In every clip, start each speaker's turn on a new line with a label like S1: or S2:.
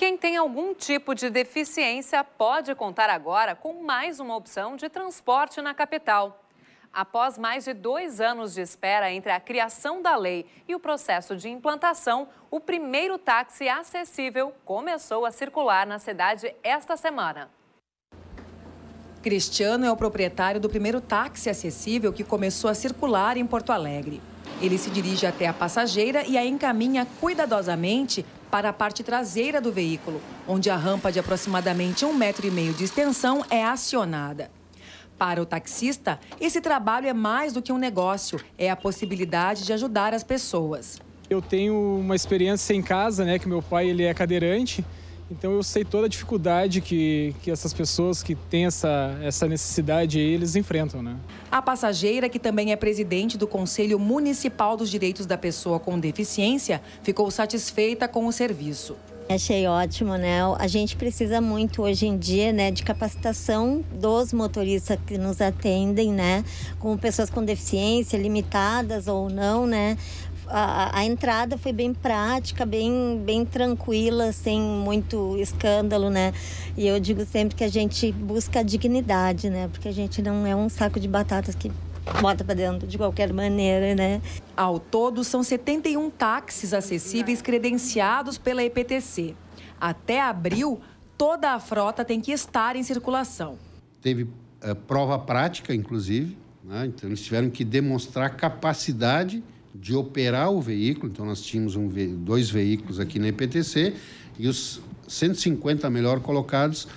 S1: Quem tem algum tipo de deficiência pode contar agora com mais uma opção de transporte na capital. Após mais de dois anos de espera entre a criação da lei e o processo de implantação, o primeiro táxi acessível começou a circular na cidade esta semana.
S2: Cristiano é o proprietário do primeiro táxi acessível que começou a circular em Porto Alegre. Ele se dirige até a passageira e a encaminha cuidadosamente para a parte traseira do veículo, onde a rampa de aproximadamente um metro e meio de extensão é acionada. Para o taxista, esse trabalho é mais do que um negócio, é a possibilidade de ajudar as pessoas.
S3: Eu tenho uma experiência em casa, né, que meu pai ele é cadeirante então eu sei toda a dificuldade que, que essas pessoas que têm essa, essa necessidade aí, eles enfrentam, né?
S2: A passageira, que também é presidente do Conselho Municipal dos Direitos da Pessoa com Deficiência, ficou satisfeita com o serviço.
S4: Achei ótimo, né? A gente precisa muito hoje em dia, né, de capacitação dos motoristas que nos atendem, né, com pessoas com deficiência, limitadas ou não, né, a, a, entrada foi bem prática, bem, bem tranquila, sem muito escândalo, né? E eu digo sempre que a gente busca a dignidade, né? Porque a gente não é um saco de batatas que bota para dentro de qualquer maneira, né? Ao
S2: todo, são 71 táxis acessíveis credenciados pela EPTC. Até abril, toda a frota tem que estar em circulação.
S5: Teve é, prova prática, inclusive, né? então eles tiveram que demonstrar capacidade de operar o veículo, então nós tínhamos um, dois veículos aqui na EPTC e os 150 melhor colocados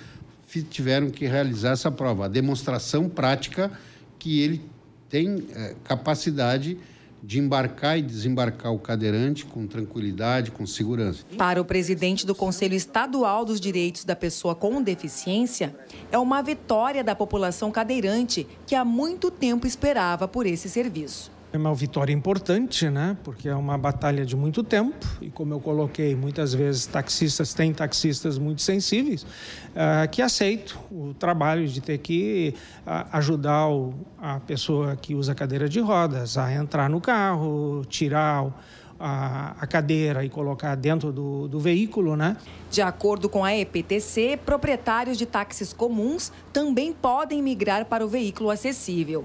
S5: tiveram que realizar essa prova, a demonstração prática que ele tem é, capacidade de embarcar e desembarcar o cadeirante com tranquilidade, com segurança.
S2: Para o presidente do Conselho Estadual dos Direitos da Pessoa com Deficiência, é uma vitória da população cadeirante que há muito tempo esperava por esse serviço.
S6: É uma vitória importante, né? Porque é uma batalha de muito tempo e, como eu coloquei, muitas vezes taxistas têm taxistas muito sensíveis uh, que aceitam o trabalho de ter que uh, ajudar o, a pessoa que usa cadeira de rodas a entrar no carro, tirar o, a, a, cadeira e colocar dentro do, do, veículo, né? De
S2: acordo com a EPTC, proprietários de táxis comuns também podem migrar para o veículo acessível.